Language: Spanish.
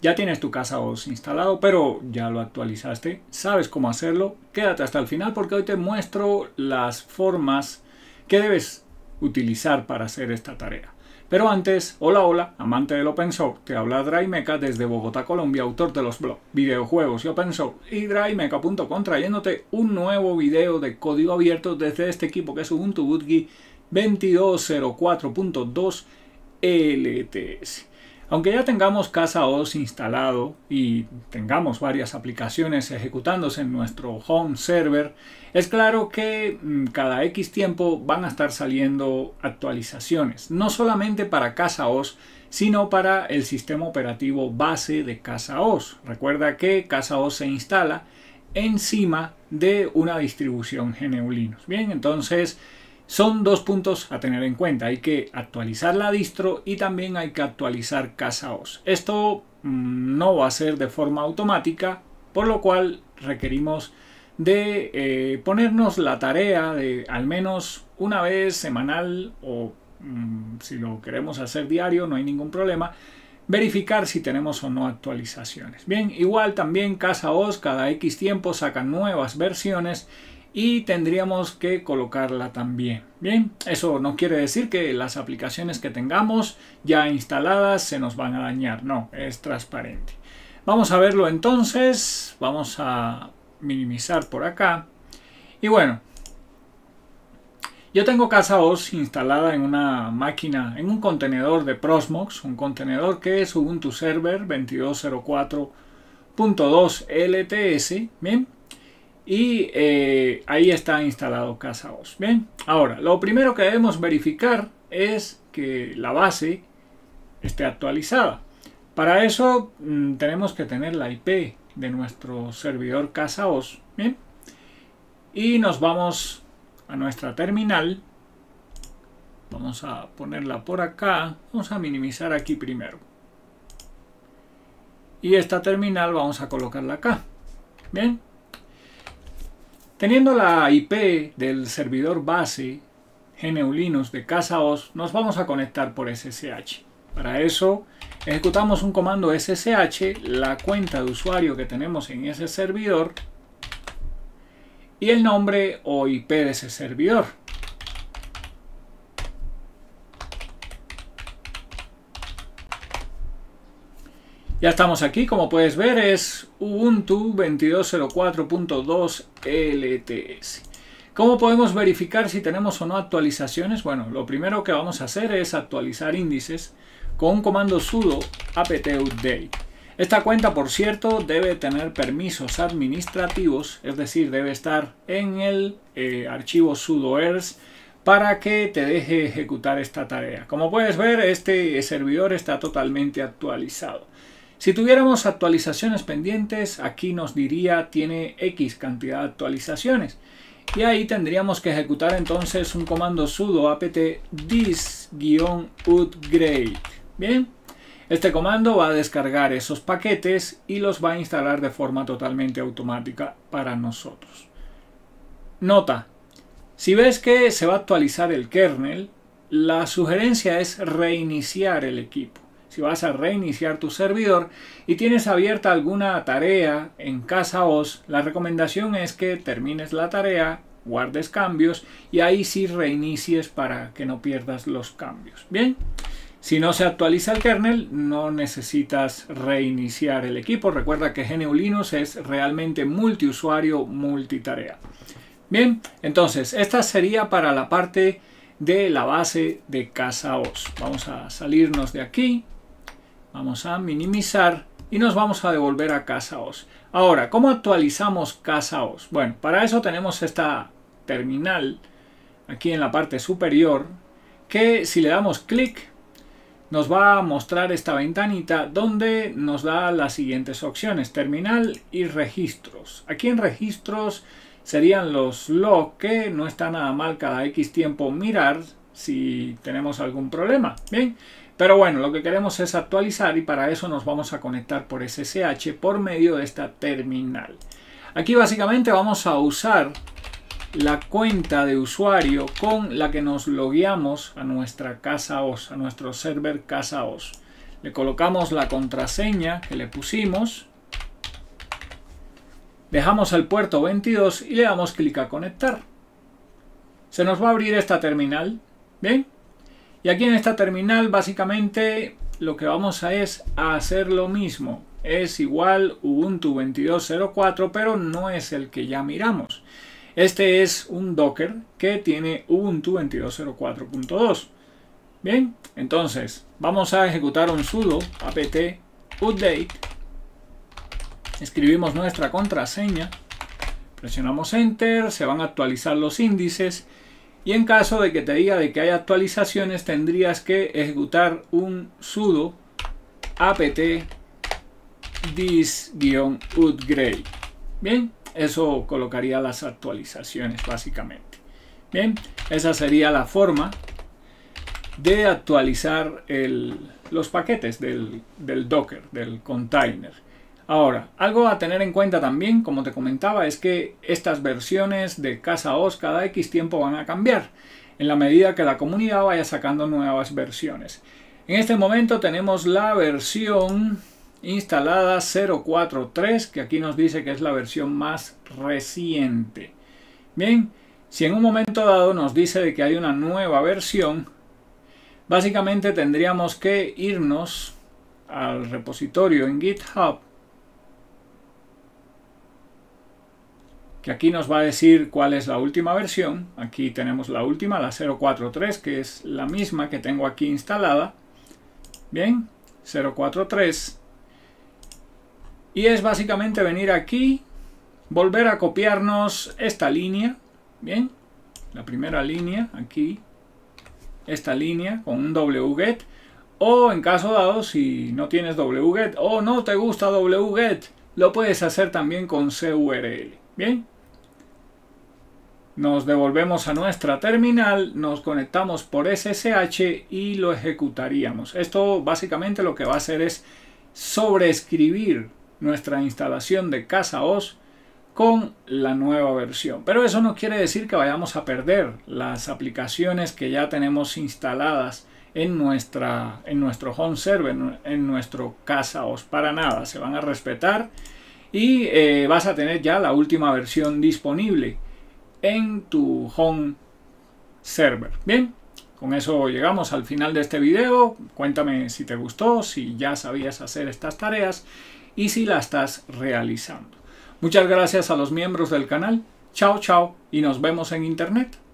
Ya tienes tu casa OS instalado, pero ya lo actualizaste, sabes cómo hacerlo. Quédate hasta el final porque hoy te muestro las formas que debes utilizar para hacer esta tarea. Pero antes, hola hola, amante del open te habla Draimeca desde Bogotá, Colombia, autor de los blogs, videojuegos y open y draimeca.com trayéndote un nuevo video de código abierto desde este equipo que es Ubuntu Budgie 2204.2 LTS. Aunque ya tengamos Casa instalado y tengamos varias aplicaciones ejecutándose en nuestro home server, es claro que mm, cada X tiempo van a estar saliendo actualizaciones, no solamente para CasaOS, sino para el sistema operativo base de Casa Recuerda que Casa se instala encima de una distribución GNU Linux. Bien, entonces son dos puntos a tener en cuenta. Hay que actualizar la distro y también hay que actualizar CasaOS. Esto mm, no va a ser de forma automática, por lo cual requerimos de eh, ponernos la tarea de al menos una vez semanal o mm, si lo queremos hacer diario no hay ningún problema verificar si tenemos o no actualizaciones. Bien, igual también CasaOS cada X tiempo sacan nuevas versiones y tendríamos que colocarla también. Bien, eso no quiere decir que las aplicaciones que tengamos ya instaladas se nos van a dañar, no, es transparente. Vamos a verlo entonces, vamos a minimizar por acá. Y bueno, yo tengo casa CasaOS instalada en una máquina, en un contenedor de Prosmox, un contenedor que es Ubuntu Server 2204.2 LTS, bien, y eh, ahí está instalado CasaOS. Bien, ahora lo primero que debemos verificar es que la base esté actualizada. Para eso mm, tenemos que tener la IP de nuestro servidor CasaOS. Bien, y nos vamos a nuestra terminal. Vamos a ponerla por acá. Vamos a minimizar aquí primero. Y esta terminal vamos a colocarla acá. Bien, Teniendo la IP del servidor base GNU Linux de casa OS, nos vamos a conectar por SSH. Para eso ejecutamos un comando SSH, la cuenta de usuario que tenemos en ese servidor y el nombre o IP de ese servidor. Ya estamos aquí, como puedes ver es Ubuntu 22.04.2 LTS. ¿Cómo podemos verificar si tenemos o no actualizaciones? Bueno, lo primero que vamos a hacer es actualizar índices con un comando sudo apt-update. Esta cuenta, por cierto, debe tener permisos administrativos, es decir, debe estar en el eh, archivo sudoers para que te deje ejecutar esta tarea. Como puedes ver, este servidor está totalmente actualizado. Si tuviéramos actualizaciones pendientes, aquí nos diría tiene X cantidad de actualizaciones. Y ahí tendríamos que ejecutar entonces un comando sudo apt dis-upgrade. Bien, este comando va a descargar esos paquetes y los va a instalar de forma totalmente automática para nosotros. Nota, si ves que se va a actualizar el kernel, la sugerencia es reiniciar el equipo si vas a reiniciar tu servidor y tienes abierta alguna tarea en Casa OS, la recomendación es que termines la tarea, guardes cambios y ahí sí reinicies para que no pierdas los cambios. Bien, si no se actualiza el kernel, no necesitas reiniciar el equipo. Recuerda que GNU Linux es realmente multiusuario, multitarea. Bien, entonces esta sería para la parte de la base de Casa OS. Vamos a salirnos de aquí. Vamos a minimizar y nos vamos a devolver a CasaOS. Ahora, ¿cómo actualizamos CasaOS? Bueno, para eso tenemos esta terminal aquí en la parte superior que si le damos clic nos va a mostrar esta ventanita donde nos da las siguientes opciones, terminal y registros. Aquí en registros serían los logs que no está nada mal cada X tiempo mirar si tenemos algún problema. Bien, pero bueno, lo que queremos es actualizar y para eso nos vamos a conectar por SSH por medio de esta terminal. Aquí básicamente vamos a usar la cuenta de usuario con la que nos logueamos a nuestra casa OS, a nuestro server casa OS. Le colocamos la contraseña que le pusimos. Dejamos el puerto 22 y le damos clic a conectar. Se nos va a abrir esta terminal Bien, y aquí en esta terminal básicamente lo que vamos a es hacer lo mismo. Es igual Ubuntu 22.04, pero no es el que ya miramos. Este es un Docker que tiene Ubuntu 22.04.2. Bien, entonces vamos a ejecutar un sudo apt update. Escribimos nuestra contraseña. Presionamos Enter, se van a actualizar los índices y en caso de que te diga de que hay actualizaciones, tendrías que ejecutar un sudo apt dis upgrade Bien, eso colocaría las actualizaciones básicamente. Bien, esa sería la forma de actualizar los paquetes del, del Docker, del container. Ahora, algo a tener en cuenta también, como te comentaba, es que estas versiones de Casa OS cada X tiempo van a cambiar, en la medida que la comunidad vaya sacando nuevas versiones. En este momento tenemos la versión instalada 043, que aquí nos dice que es la versión más reciente. Bien, si en un momento dado nos dice de que hay una nueva versión, básicamente tendríamos que irnos al repositorio en GitHub Y aquí nos va a decir cuál es la última versión. Aquí tenemos la última, la 043, que es la misma que tengo aquí instalada. Bien, 043. Y es básicamente venir aquí, volver a copiarnos esta línea. Bien, la primera línea aquí, esta línea con un wget. O en caso dado, si no tienes wget o no te gusta wget, lo puedes hacer también con curl. Bien, nos devolvemos a nuestra terminal, nos conectamos por SSH y lo ejecutaríamos. Esto básicamente lo que va a hacer es sobreescribir nuestra instalación de CasaOS con la nueva versión. Pero eso no quiere decir que vayamos a perder las aplicaciones que ya tenemos instaladas en, nuestra, en nuestro home server, en nuestro CasaOS. Para nada, se van a respetar y eh, vas a tener ya la última versión disponible en tu home server. Bien, con eso llegamos al final de este video. Cuéntame si te gustó, si ya sabías hacer estas tareas y si las estás realizando. Muchas gracias a los miembros del canal. Chao, chao y nos vemos en internet.